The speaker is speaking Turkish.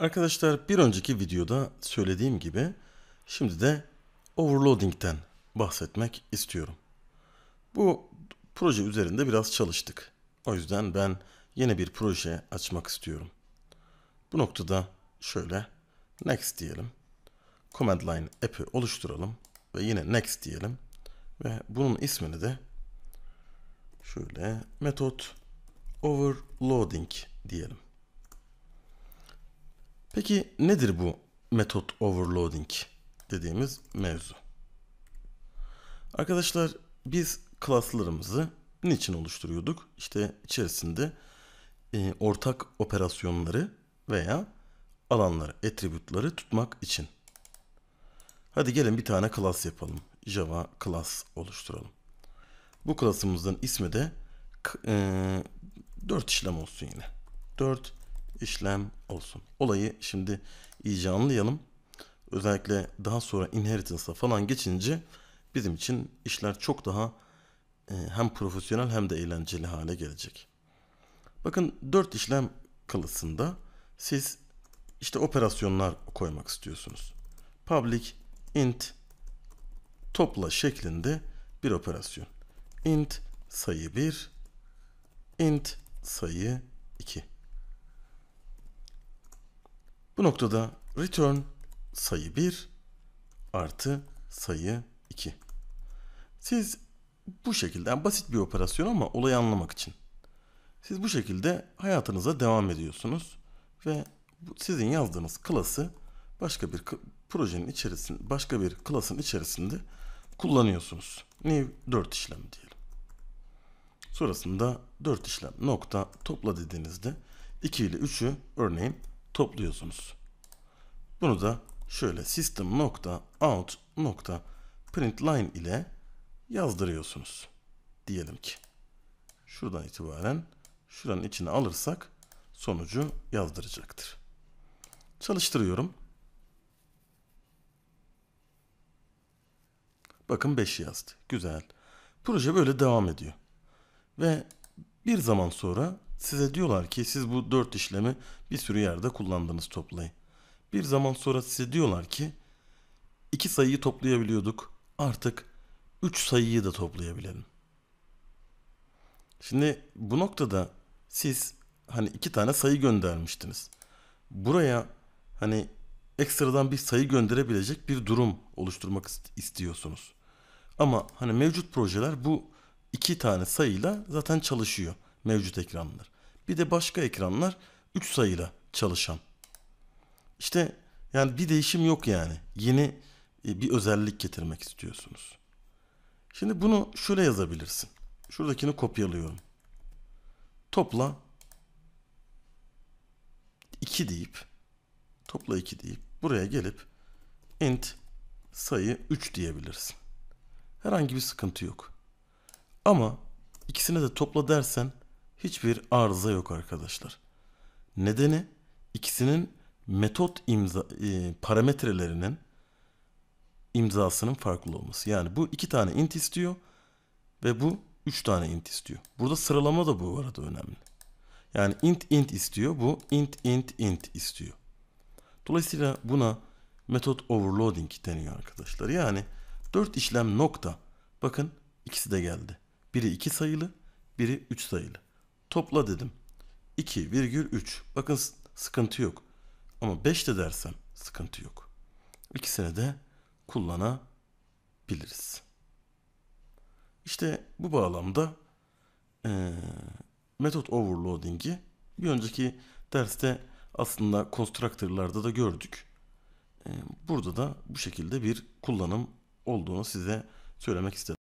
Arkadaşlar bir önceki videoda söylediğim gibi şimdi de overloading'den bahsetmek istiyorum. Bu proje üzerinde biraz çalıştık. O yüzden ben yeni bir proje açmak istiyorum. Bu noktada şöyle next diyelim. Command line app'i oluşturalım ve yine next diyelim ve bunun ismini de şöyle metot overloading diyelim. Peki nedir bu metot overloading dediğimiz mevzu? Arkadaşlar biz klaslarımızı niçin oluşturuyorduk? İşte içerisinde e, ortak operasyonları veya alanları, attributları tutmak için. Hadi gelin bir tane klas yapalım. Java class oluşturalım. Bu klasımızın ismi de e, 4 işlem olsun yine. 4 işlem olsun. Olayı şimdi iyice anlayalım. Özellikle daha sonra inheritance'a falan geçince bizim için işler çok daha e, hem profesyonel hem de eğlenceli hale gelecek. Bakın 4 işlem kılısında siz işte operasyonlar koymak istiyorsunuz. Public int topla şeklinde bir operasyon. Int sayı 1, int sayı 2. Bu noktada return sayı 1 artı sayı 2. Siz bu şekilde yani basit bir operasyon ama olayı anlamak için. Siz bu şekilde hayatınıza devam ediyorsunuz ve sizin yazdığınız klası başka bir projenin içerisinde başka bir klasın içerisinde kullanıyorsunuz. New 4 işlem diyelim. Sonrasında 4 işlem nokta topla dediğinizde 2 ile 3'ü örneğin topluyorsunuz. Bunu da şöyle system nokta out nokta println ile yazdırıyorsunuz. Diyelim ki şuradan itibaren şuranın içine alırsak sonucu yazdıracaktır. Çalıştırıyorum. Bakın 5 yazdı. Güzel. Proje böyle devam ediyor. Ve bir zaman sonra Size diyorlar ki siz bu dört işlemi bir sürü yerde kullandınız toplayın. Bir zaman sonra size diyorlar ki iki sayıyı toplayabiliyorduk artık üç sayıyı da toplayabilirim. Şimdi bu noktada siz hani iki tane sayı göndermiştiniz. Buraya hani ekstradan bir sayı gönderebilecek bir durum oluşturmak istiyorsunuz. Ama hani mevcut projeler bu iki tane sayıyla zaten çalışıyor mevcut ekranlar. Bir de başka ekranlar 3 sayıyla çalışan. İşte yani bir değişim yok yani. Yeni e, bir özellik getirmek istiyorsunuz. Şimdi bunu şöyle yazabilirsin. Şuradakini kopyalıyorum. Topla 2 deyip topla 2 deyip buraya gelip int sayı 3 diyebilirsin. Herhangi bir sıkıntı yok. Ama ikisine de topla dersen hiçbir arıza yok arkadaşlar. Nedeni ikisinin metot imza e, parametrelerinin imzasının farklı olması. Yani bu iki tane int istiyor ve bu üç tane int istiyor. Burada sıralama da bu arada önemli. Yani int int istiyor. Bu int int int istiyor. Dolayısıyla buna metot overloading deniyor arkadaşlar. Yani dört işlem nokta. Bakın ikisi de geldi. Biri iki sayılı, biri üç sayılı. Topla dedim. 2,3. Bakın sıkıntı yok. Ama 5 de dersem sıkıntı yok. İkisini de kullanabiliriz. İşte bu bağlamda e, metot overloading'i bir önceki derste aslında constructor'larda da gördük. E, burada da bu şekilde bir kullanım olduğunu size söylemek istedim.